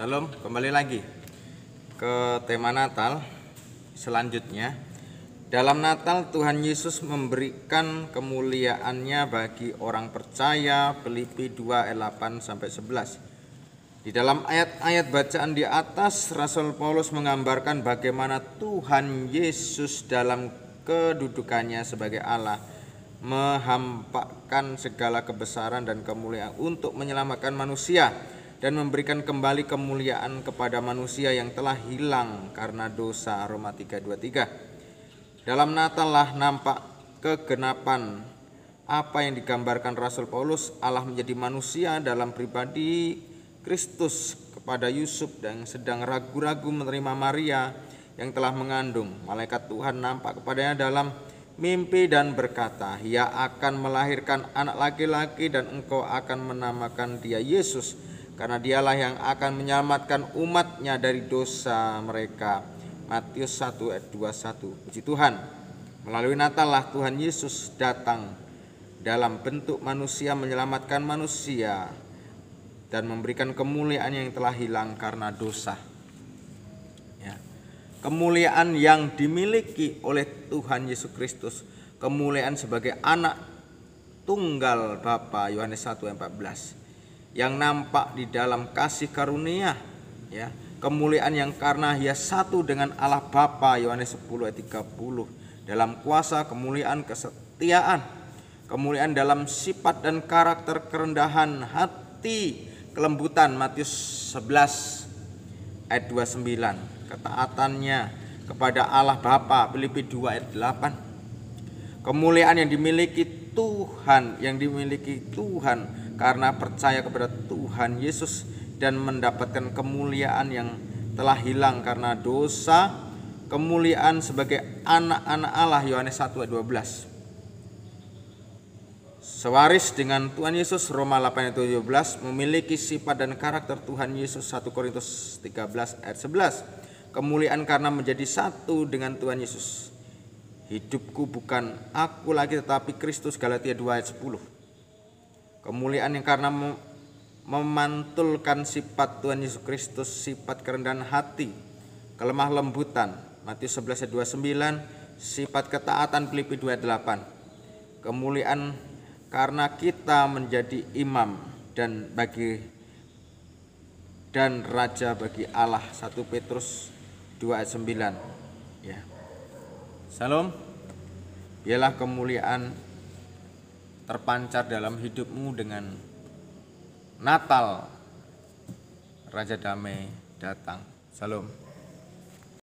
Salam, kembali lagi ke tema Natal selanjutnya. Dalam Natal Tuhan Yesus memberikan kemuliaannya bagi orang percaya Filipi 2 ayat 8 sampai 11. Di dalam ayat-ayat bacaan di atas Rasul Paulus menggambarkan bagaimana Tuhan Yesus dalam kedudukannya sebagai Allah menghampakan segala kebesaran dan kemuliaan untuk menyelamatkan manusia dan memberikan kembali kemuliaan kepada manusia yang telah hilang karena dosa Roma 323. Dalam Natal lah nampak kegenapan apa yang digambarkan Rasul Paulus Allah menjadi manusia dalam pribadi Kristus kepada Yusuf dan sedang ragu-ragu menerima Maria yang telah mengandung. Malaikat Tuhan nampak kepadanya dalam mimpi dan berkata, "Ia akan melahirkan anak laki-laki dan engkau akan menamakan dia Yesus." karena dialah yang akan menyelamatkan umatnya dari dosa mereka. Matius 1 ayat 21. Puji Tuhan. Melalui Natallah Tuhan Yesus datang dalam bentuk manusia menyelamatkan manusia dan memberikan kemuliaan yang telah hilang karena dosa. Ya. Kemuliaan yang dimiliki oleh Tuhan Yesus Kristus, kemuliaan sebagai anak tunggal Bapa Yohanes 1 ayat 14 yang nampak di dalam kasih karunia ya kemuliaan yang karena ia satu dengan Allah Bapa Yohanes 10 ayat 30 dalam kuasa kemuliaan kesetiaan kemuliaan dalam sifat dan karakter kerendahan hati kelembutan Matius 11 ayat 29 ketaatannya kepada Allah Bapa Filipi 2 ayat 8 kemuliaan yang dimiliki Tuhan yang dimiliki Tuhan karena percaya kepada Tuhan Yesus dan mendapatkan kemuliaan yang telah hilang karena dosa, kemuliaan sebagai anak-anak Allah Yohanes 1 ayat 12. Sewaris dengan Tuhan Yesus Roma 8 ayat 17 memiliki sifat dan karakter Tuhan Yesus 1 Korintus 13 ayat 11. Kemuliaan karena menjadi satu dengan Tuhan Yesus. Hidupku bukan aku lagi tetapi Kristus Galatia 2 ayat 10. Kemuliaan yang karena memantulkan sifat Tuhan Yesus Kristus, sifat kerendahan hati, kelemah lembutan. Matius 11 29, sifat ketaatan Filipi 28. Kemuliaan karena kita menjadi imam dan bagi dan raja bagi Allah 1 Petrus 2 ayat 9. Ya. Salam. Biarlah kemuliaan terpancar dalam hidupmu dengan Natal Raja Damai datang. Salam.